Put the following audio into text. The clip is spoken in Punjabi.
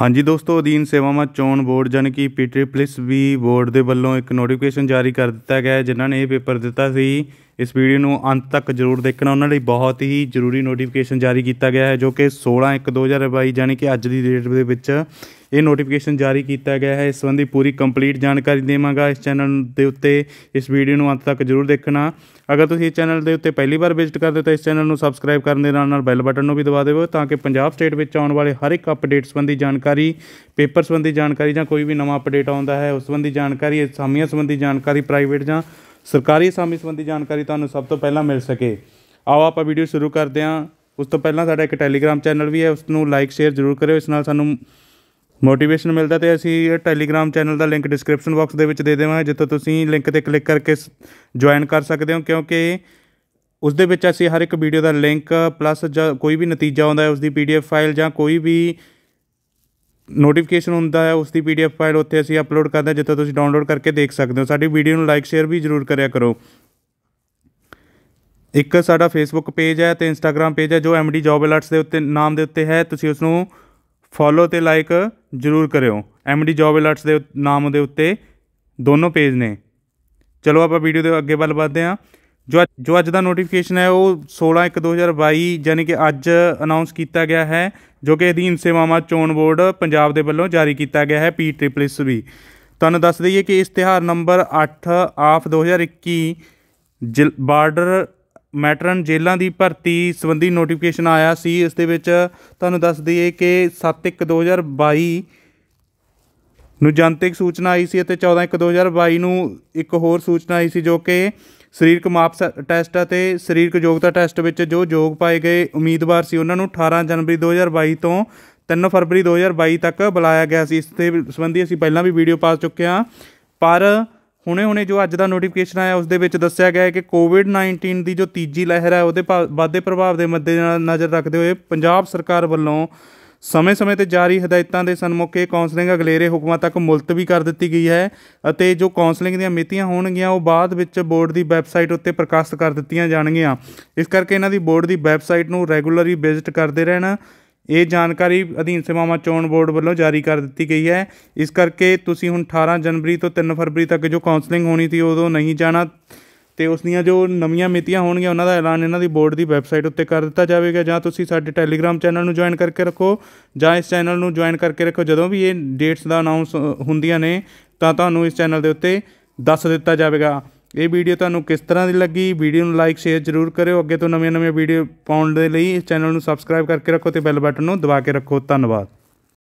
ਹਾਂਜੀ ਦੋਸਤੋ ਅਧੀਨ ਸੇਵਾਵਾਂ ਚੋਣ ਬੋਰਡ ਯਾਨੀ ਕਿ ਪੀਟਰੀ ਪੁਲਿਸ ਵੀ ਬੋਰਡ ਦੇ ਵੱਲੋਂ ਇੱਕ ਨੋਟੀਫਿਕੇਸ਼ਨ ਜਾਰੀ ਕਰ ਦਿੱਤਾ ਗਿਆ ਹੈ ਜਿਨ੍ਹਾਂ ਨੇ ਇਹ ਪੇਪਰ ਦਿੱਤਾ ਸੀ ਇਸ ਵੀਡੀਓ ਨੂੰ ਅੰਤ ਤੱਕ ਜ਼ਰੂਰ ਦੇਖਣਾ ਉਹਨਾਂ ਲਈ ਬਹੁਤ ਹੀ ਜ਼ਰੂਰੀ ਨੋਟੀਫਿਕੇਸ਼ਨ ਜਾਰੀ ਕੀਤਾ ਗਿਆ ਹੈ ਜੋ ਕਿ 16 1 2022 ਯਾਨੀ ਕਿ ਅੱਜ ਦੀ ਡੇਟ ਦੇ ਵਿੱਚ ਇਹ ਨੋਟੀਫਿਕੇਸ਼ਨ ਜਾਰੀ ਕੀਤਾ ਗਿਆ ਹੈ ਇਸ ਸੰਬੰਧੀ ਪੂਰੀ ਕੰਪਲੀਟ ਜਾਣਕਾਰੀ ਦੇਵਾਂਗਾ ਇਸ ਚੈਨਲ ਦੇ ਉੱਤੇ ਇਸ ਵੀਡੀਓ ਨੂੰ ਅੰਤ ਤੱਕ ਜ਼ਰੂਰ ਦੇਖਣਾ ਅਗਰ ਤੁਸੀਂ ਇਸ ਚੈਨਲ ਦੇ ਉੱਤੇ ਪਹਿਲੀ ਵਾਰ ਵਿਜ਼ਿਟ ਕਰਦੇ ਹੋ ਤਾਂ ਇਸ ਚੈਨਲ ਨੂੰ ਸਬਸਕ੍ਰਾਈਬ ਕਰਨ ਦੇ ਨਾਲ ਨਾਲ ਬੈਲ ਬਟਨ ਨੂੰ ਵੀ ਦਬਾ ਦੇਵੋ ਤਾਂ ਕਿ ਪੰਜਾਬ ਸਟੇਟ ਵਿੱਚ ਆਉਣ ਵਾਲੇ ਹਰ ਇੱਕ ਅਪਡੇਟ ਸੰਬੰਧੀ ਜਾਣਕਾਰੀ ਪੇਪਰ ਸੰਬੰਧੀ ਜਾਣਕਾਰੀ ਜਾਂ ਕੋਈ ਵੀ ਨਵਾਂ ਅਪਡੇਟ ਆਉਂਦਾ ਹੈ ਉਸ ਸੰਬੰਧੀ ਜਾਣਕਾਰੀ ਸਾਮੀਆਂ ਸੰਬੰਧੀ ਜਾਣਕਾਰੀ ਪ੍ਰਾਈਵੇਟ ਜਾਂ ਸਰਕਾਰੀ ਸਾਮੀ ਸੰਬੰਧੀ ਜਾਣਕਾਰੀ ਤੁਹਾਨੂੰ ਸਭ ਤੋਂ ਪਹਿਲਾਂ ਮਿਲ ਸਕੇ ਆਓ ਆਪਾਂ ਵੀਡੀਓ ਸ਼ੁਰੂ ਕਰਦੇ ਹਾਂ ਉਸ ਤੋਂ ਪਹਿਲਾਂ ਸਾਡਾ ਇੱਕ ਟੈਲੀਗ੍ਰam ਚੈਨਲ ਵੀ ਹੈ ਉਸ ਨੂੰ ਲਾਈਕ ਸ਼ੇਅਰ ਜ਼ਰੂਰ ਕਰਿਓ ਇਸ ਨਾਲ ਸਾਨੂੰ ਮੋਟੀਵੇਸ਼ਨ ਮਿਲਦਾ ਤੇ ਅਸੀਂ ਟੈਲੀਗ੍ਰam ਚੈਨਲ ਦਾ ਲਿੰਕ ਡਿਸਕ੍ਰਿਪਸ਼ਨ ਬਾਕਸ ਦੇ ਵਿੱਚ ਦੇ ਦੇਵਾਂਗੇ ਜਿੱਥੋਂ ਤੁਸੀਂ ਲਿੰਕ ਤੇ ਕਲਿੱਕ ਕਰਕੇ ਜੁਆਇਨ ਕਰ ਸਕਦੇ ਹੋ ਕਿਉਂਕਿ ਉਸ ਦੇ ਵਿੱਚ ਅਸੀਂ ਹਰ ਇੱਕ ਵੀਡੀਓ ਦਾ ਲਿੰਕ ਪਲੱਸ ਕੋਈ ਵੀ ਨਤੀਜਾ ਆਉਂਦਾ ਹੈ ਉਸ ਦੀ ਪੀਡੀਐਫ ਫਾਈਲ ਜਾਂ ਕੋਈ ਵੀ ਨੋਟੀਫਿਕੇਸ਼ਨ ਹੁੰਦਾ ਹੈ ਉਸ ਦੀ ਪੀਡੀਐਫ ਫਾਈਲ ਉੱਥੇ ਅਸੀਂ ਅਪਲੋਡ ਕਰਦੇ ਜਿੱਥੇ ਤੁਸੀਂ ਡਾਊਨਲੋਡ ਕਰਕੇ ਦੇਖ ਸਕਦੇ ਹੋ ਸਾਡੀ ਵੀਡੀਓ ਨੂੰ ਲਾਈਕ ਸ਼ੇਅਰ ਵੀ ਜ਼ਰੂਰ ਕਰਿਆ ਕਰੋ ਇੱਕ ਸਾਡਾ ਫੇਸਬੁੱਕ ਪੇਜ ਹੈ ਤੇ ਇੰਸਟਾਗ੍ਰam ਪੇਜ ਹੈ ਜੋ ਐਮਡੀ ਜੌਬ ਅਲਰਟਸ ਦੇ ਉੱਤੇ ਨਾਮ ਦੇ ਉੱਤੇ ਹੈ ਤੁਸੀਂ ਉਸ ਨੂੰ ਫੋਲੋ ਤੇ ਲਾਈਕ ਜ਼ਰੂਰ ਕਰਿਓ ਐਮਡੀ ਜੌਬ ਅਲਰਟਸ ਦੇ ਨਾਮ ਦੇ ਉੱਤੇ ਦੋਨੋਂ ਪੇਜ ਨੇ ਚਲੋ ਆਪਾਂ ਵੀਡੀਓ ਦੇ ਅੱਗੇ ਵੱਲ ਵਧਦੇ ਹਾਂ ਜੋ ਜੋ ਅੱਜ ਦਾ ਨੋਟੀਫਿਕੇਸ਼ਨ ਹੈ ਉਹ 16 1 2022 ਯਾਨੀ ਕਿ ਅੱਜ ਅਨਾਉਂਸ ਕੀਤਾ ਗਿਆ ਹੈ ਜੋ ਕਿ ਅਧੀਨ ਸੇਵਾਵਾਂ ਚੋਣ ਬੋਰਡ ਪੰਜਾਬ ਦੇ ਵੱਲੋਂ ਜਾਰੀ ਕੀਤਾ ਗਿਆ ਹੈ ਪੀ ਟ੍ਰਿਪਲ ਐਸ ਵੀ ਤੁਹਾਨੂੰ ਦੱਸ ਦਈਏ ਕਿ ਇਸ਼ਤਿਹਾਰ ਨੰਬਰ 8 ਆਫ 2021 ਬਾਰਡਰ ਮੈਟਰਨ ਜੇਲਾਂ ਦੀ ਭਰਤੀ ਸੰਬੰਧੀ ਨੋਟੀਫਿਕੇਸ਼ਨ ਆਇਆ ਸੀ ਇਸ ਦੇ ਵਿੱਚ ਤੁਹਾਨੂੰ ਦੱਸ ਦਈਏ ਕਿ 7 1 2022 ਨੂੰ ਜਨਤਕ ਸੂਚਨਾ ਆਈ ਸੀ ਅਤੇ 14 1 2022 ਨੂੰ ਇੱਕ ਹੋਰ ਸੂਚਨਾ ਆਈ ਸੀ ਜੋ ਕਿ ਸਰੀਰਕ ਮਾਪ ਟੈਸਟ ਅਤੇ ਸਰੀਰਕ ਯੋਗਤਾ ਟੈਸਟ ਵਿੱਚ ਜੋ ਯੋਗ ਪਾਏ ਗਏ ਉਮੀਦਵਾਰ ਸੀ ਉਹਨਾਂ ਨੂੰ 18 ਜਨਵਰੀ 2022 ਤੋਂ 3 ਫਰਵਰੀ 2022 ਤੱਕ ਬੁਲਾਇਆ ਗਿਆ ਸੀ ਇਸ ਦੇ ਸੰਬੰਧੀ ਅਸੀਂ ਪਹਿਲਾਂ ਵੀ ਵੀਡੀਓ ਪਾਸ ਚੁੱਕੇ ਹਾਂ ਪਰ ਹੁਣੇ-ਹੁਣੇ ਜੋ ਅੱਜ ਦਾ ਨੋਟੀਫਿਕੇਸ਼ਨ ਆਇਆ ਉਸ ਦੇ ਵਿੱਚ ਦੱਸਿਆ ਗਿਆ ਹੈ ਕਿ ਕੋਵਿਡ-19 ਦੀ ਜੋ ਤੀਜੀ ਲਹਿਰ ਹੈ ਉਹਦੇ ਵਾਧੇ ਪ੍ਰਭਾਵ ਦੇ ਮੱਦੇਨਜ਼ਰ ਰੱਖਦੇ ਹੋਏ ਪੰਜਾਬ ਸਰਕਾਰ ਵੱਲੋਂ ਸਮੇਂ-ਸਮੇਂ ਤੇ ਜਾਰੀ ਹਦਾਇਤਾਂ ਦੇ ਸਨਮੁਖੇ ਕਾਉਂਸਲਿੰਗ ਅਗਲੇਰੇ ਹੁਕਮਾਂ ਤੱਕ ਮੁਲਤਵੀ ਕਰ ਦਿੱਤੀ ਗਈ ਹੈ ਅਤੇ ਜੋ ਕਾਉਂਸਲਿੰਗ ਦੀਆਂ ਮਿਤੀਆਂ ਹੋਣਗੀਆਂ ਉਹ ਬਾਅਦ ਵਿੱਚ ਬੋਰਡ ਦੀ ਵੈਬਸਾਈਟ ਉੱਤੇ ਪ੍ਰਕਾਸ਼ਿਤ ਕਰ ਦਿੱਤੀਆਂ ਜਾਣਗੀਆਂ ਇਸ ਕਰਕੇ ਇਹਨਾਂ ਦੀ ਬੋਰਡ ਦੀ ਵੈਬਸਾਈਟ ਨੂੰ ਰੈਗੂਲਰਲੀ ਵਿਜ਼ਿਟ ਕਰਦੇ ਰਹਿਣਾ ਇਹ ਜਾਣਕਾਰੀ ਅਧੀਨ ਸੇਵਾਵਾਂ ਚੋਣ ਬੋਰਡ ਵੱਲੋਂ ਜਾਰੀ ਕਰ ਦਿੱਤੀ ਗਈ ਹੈ ਇਸ ਕਰਕੇ ਤੁਸੀਂ ਹੁਣ 18 ਜਨਵਰੀ ਤੋਂ 3 ਫਰਵਰੀ ਤੱਕ ਜੋ ਕਾਉਂਸਲਿੰਗ ਹੋਣੀ ਸੀ ਉਦੋਂ ਨਹੀਂ ਜਾਣਾ ਤੇ ਉਸ ਦੀਆਂ ਜੋ ਨਵੀਆਂ ਮਿਤੀਆਂ ਹੋਣਗੀਆਂ ਉਹਨਾਂ ਦਾ ਐਲਾਨ ਇਹਨਾਂ ਦੀ ਬੋਰਡ ਦੀ ਵੈਬਸਾਈਟ ਉੱਤੇ ਕਰ ਦਿੱਤਾ ਜਾਵੇਗਾ ਜਾਂ ਤੁਸੀਂ ਸਾਡੇ ਟੈਲੀਗ੍ਰਾਮ ਚੈਨਲ ਨੂੰ ਜੁਆਇਨ ਕਰਕੇ ਰੱਖੋ ਜਾਂ ਇਸ ਚੈਨਲ ਨੂੰ ਜੁਆਇਨ ਕਰਕੇ ਰੱਖੋ ਜਦੋਂ ਵੀ ਇਹ ਡੇਟਸ ਦਾ ਅਨਾਉਂਸ ਹੁੰਦੀਆਂ ਨੇ ਤਾਂ ਤੁਹਾਨੂੰ ਇਸ ਚੈਨਲ ਦੇ ਉੱਤੇ ਦੱਸ ਦਿੱਤਾ ਜਾਵੇਗਾ ਇਹ ਵੀਡੀਓ ਤੁਹਾਨੂੰ ਕਿਸ ਤਰ੍ਹਾਂ ਦੀ ਲੱਗੀ ਵੀਡੀਓ ਨੂੰ ਲਾਈਕ ਸ਼ੇਅਰ ਜ਼ਰੂਰ ਕਰਿਓ ਅੱਗੇ ਤੋਂ ਨਵੀਆਂ ਨਵੀਆਂ ਵੀਡੀਓ ਪਾਉਣ ਦੇ ਲਈ ਇਸ ਚੈਨਲ ਨੂੰ ਸਬਸਕ੍ਰਾਈਬ ਕਰਕੇ ਰੱਖੋ ਤੇ ਬੈਲ ਬਟਨ ਨੂੰ ਦਬਾ ਕੇ ਰੱਖੋ ਧੰਨਵਾਦ